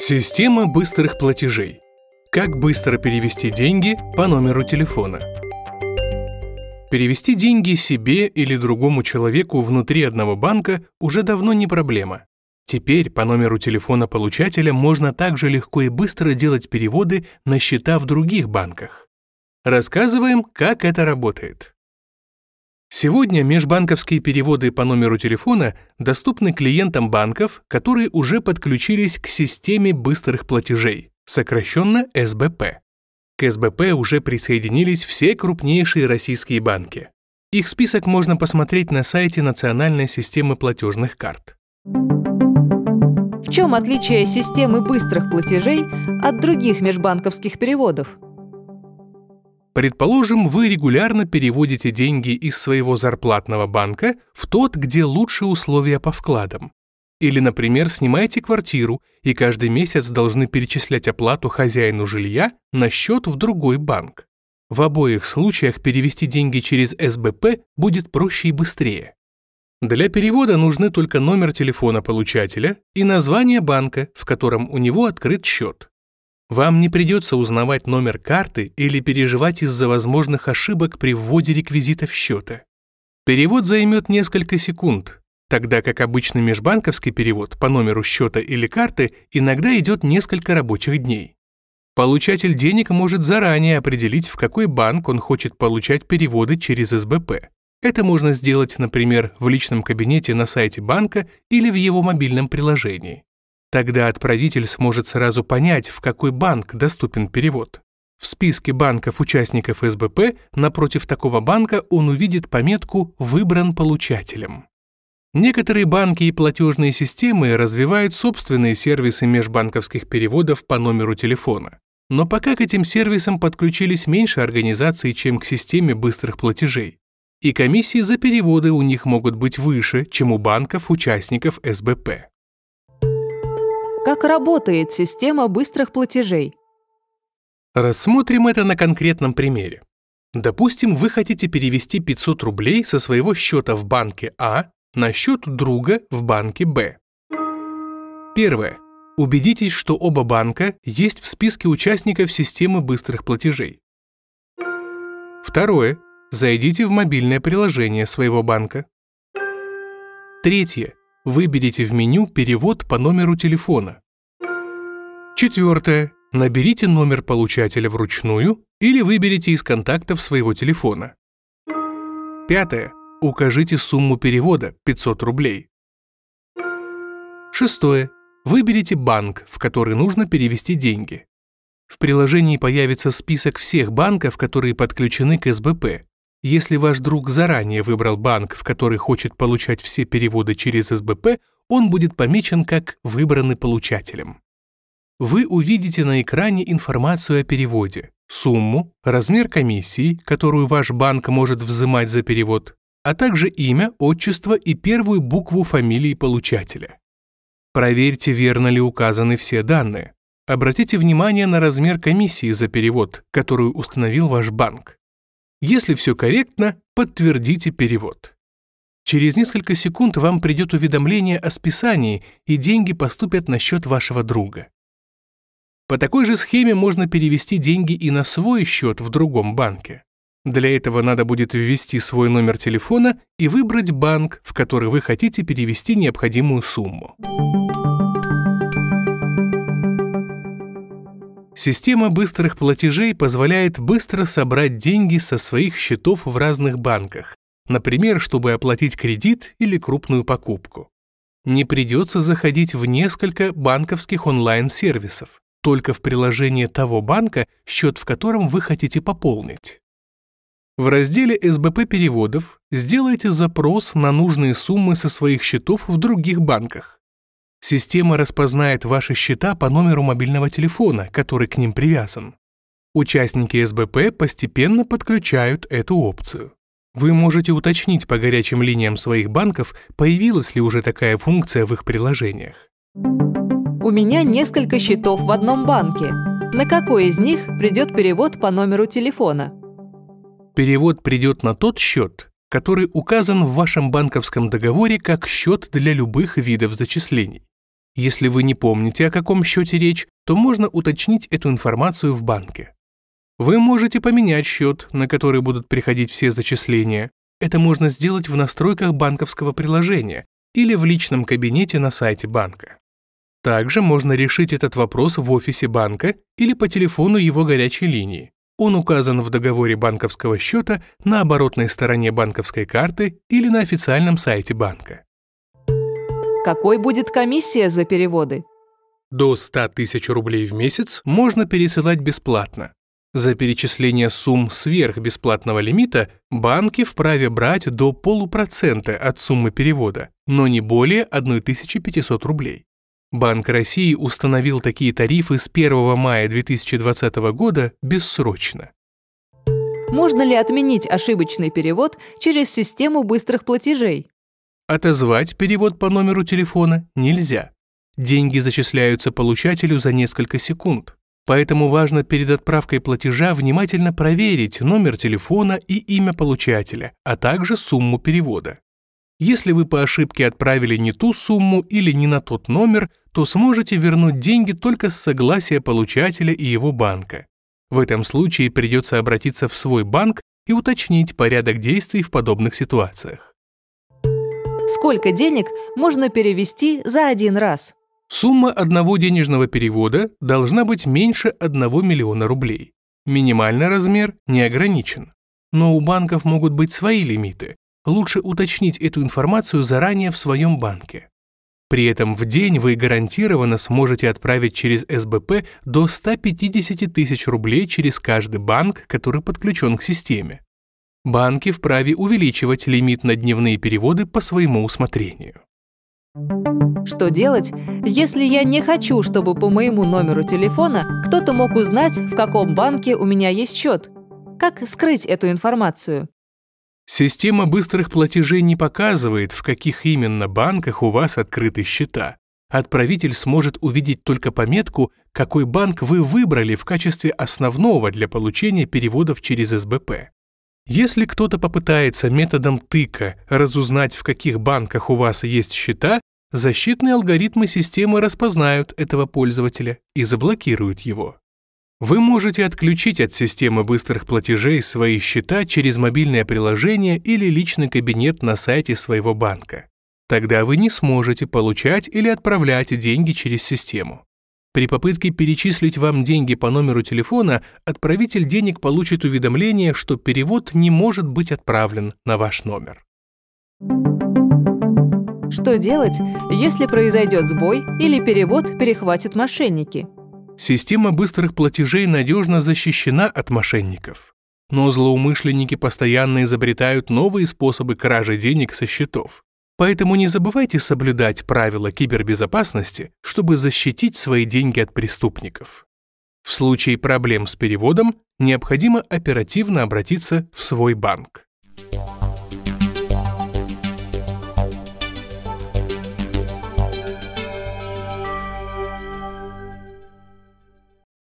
Система быстрых платежей. Как быстро перевести деньги по номеру телефона? Перевести деньги себе или другому человеку внутри одного банка уже давно не проблема. Теперь по номеру телефона получателя можно также легко и быстро делать переводы на счета в других банках. Рассказываем, как это работает. Сегодня межбанковские переводы по номеру телефона доступны клиентам банков, которые уже подключились к системе быстрых платежей, сокращенно СБП. К СБП уже присоединились все крупнейшие российские банки. Их список можно посмотреть на сайте Национальной системы платежных карт. В чем отличие системы быстрых платежей от других межбанковских переводов? Предположим, вы регулярно переводите деньги из своего зарплатного банка в тот, где лучше условия по вкладам. Или, например, снимаете квартиру и каждый месяц должны перечислять оплату хозяину жилья на счет в другой банк. В обоих случаях перевести деньги через СБП будет проще и быстрее. Для перевода нужны только номер телефона получателя и название банка, в котором у него открыт счет. Вам не придется узнавать номер карты или переживать из-за возможных ошибок при вводе реквизитов счета. Перевод займет несколько секунд, тогда как обычный межбанковский перевод по номеру счета или карты иногда идет несколько рабочих дней. Получатель денег может заранее определить, в какой банк он хочет получать переводы через СБП. Это можно сделать, например, в личном кабинете на сайте банка или в его мобильном приложении. Тогда отправитель сможет сразу понять, в какой банк доступен перевод. В списке банков-участников СБП напротив такого банка он увидит пометку «Выбран получателем». Некоторые банки и платежные системы развивают собственные сервисы межбанковских переводов по номеру телефона. Но пока к этим сервисам подключились меньше организаций, чем к системе быстрых платежей. И комиссии за переводы у них могут быть выше, чем у банков-участников СБП. Как работает система быстрых платежей? Рассмотрим это на конкретном примере. Допустим, вы хотите перевести 500 рублей со своего счета в банке А на счет друга в банке Б. Первое. Убедитесь, что оба банка есть в списке участников системы быстрых платежей. Второе. Зайдите в мобильное приложение своего банка. Третье. Выберите в меню «Перевод по номеру телефона». Четвертое. Наберите номер получателя вручную или выберите из контактов своего телефона. Пятое. Укажите сумму перевода – 500 рублей. Шестое. Выберите банк, в который нужно перевести деньги. В приложении появится список всех банков, которые подключены к СБП, если ваш друг заранее выбрал банк, в который хочет получать все переводы через СБП, он будет помечен как «выбранный получателем». Вы увидите на экране информацию о переводе, сумму, размер комиссии, которую ваш банк может взимать за перевод, а также имя, отчество и первую букву фамилии получателя. Проверьте, верно ли указаны все данные. Обратите внимание на размер комиссии за перевод, которую установил ваш банк. Если все корректно, подтвердите перевод. Через несколько секунд вам придет уведомление о списании, и деньги поступят на счет вашего друга. По такой же схеме можно перевести деньги и на свой счет в другом банке. Для этого надо будет ввести свой номер телефона и выбрать банк, в который вы хотите перевести необходимую сумму. Система быстрых платежей позволяет быстро собрать деньги со своих счетов в разных банках, например, чтобы оплатить кредит или крупную покупку. Не придется заходить в несколько банковских онлайн-сервисов, только в приложение того банка, счет в котором вы хотите пополнить. В разделе «СБП переводов» сделайте запрос на нужные суммы со своих счетов в других банках. Система распознает ваши счета по номеру мобильного телефона, который к ним привязан. Участники СБП постепенно подключают эту опцию. Вы можете уточнить по горячим линиям своих банков, появилась ли уже такая функция в их приложениях. У меня несколько счетов в одном банке. На какой из них придет перевод по номеру телефона? Перевод придет на тот счет, который указан в вашем банковском договоре как счет для любых видов зачислений. Если вы не помните, о каком счете речь, то можно уточнить эту информацию в банке. Вы можете поменять счет, на который будут приходить все зачисления. Это можно сделать в настройках банковского приложения или в личном кабинете на сайте банка. Также можно решить этот вопрос в офисе банка или по телефону его горячей линии. Он указан в договоре банковского счета на оборотной стороне банковской карты или на официальном сайте банка. Какой будет комиссия за переводы? До 100 тысяч рублей в месяц можно пересылать бесплатно. За перечисление сумм сверх бесплатного лимита банки вправе брать до полупроцента от суммы перевода, но не более 1500 рублей. Банк России установил такие тарифы с 1 мая 2020 года бессрочно. Можно ли отменить ошибочный перевод через систему быстрых платежей? Отозвать перевод по номеру телефона нельзя. Деньги зачисляются получателю за несколько секунд. Поэтому важно перед отправкой платежа внимательно проверить номер телефона и имя получателя, а также сумму перевода. Если вы по ошибке отправили не ту сумму или не на тот номер, то сможете вернуть деньги только с согласия получателя и его банка. В этом случае придется обратиться в свой банк и уточнить порядок действий в подобных ситуациях сколько денег можно перевести за один раз. Сумма одного денежного перевода должна быть меньше 1 миллиона рублей. Минимальный размер не ограничен. Но у банков могут быть свои лимиты. Лучше уточнить эту информацию заранее в своем банке. При этом в день вы гарантированно сможете отправить через СБП до 150 тысяч рублей через каждый банк, который подключен к системе. Банки вправе увеличивать лимит на дневные переводы по своему усмотрению. Что делать, если я не хочу, чтобы по моему номеру телефона кто-то мог узнать, в каком банке у меня есть счет? Как скрыть эту информацию? Система быстрых платежей не показывает, в каких именно банках у вас открыты счета. Отправитель сможет увидеть только пометку, какой банк вы выбрали в качестве основного для получения переводов через СБП. Если кто-то попытается методом тыка разузнать, в каких банках у вас есть счета, защитные алгоритмы системы распознают этого пользователя и заблокируют его. Вы можете отключить от системы быстрых платежей свои счета через мобильное приложение или личный кабинет на сайте своего банка. Тогда вы не сможете получать или отправлять деньги через систему. При попытке перечислить вам деньги по номеру телефона, отправитель денег получит уведомление, что перевод не может быть отправлен на ваш номер. Что делать, если произойдет сбой или перевод перехватит мошенники? Система быстрых платежей надежно защищена от мошенников. Но злоумышленники постоянно изобретают новые способы кражи денег со счетов. Поэтому не забывайте соблюдать правила кибербезопасности, чтобы защитить свои деньги от преступников. В случае проблем с переводом необходимо оперативно обратиться в свой банк. Yeah.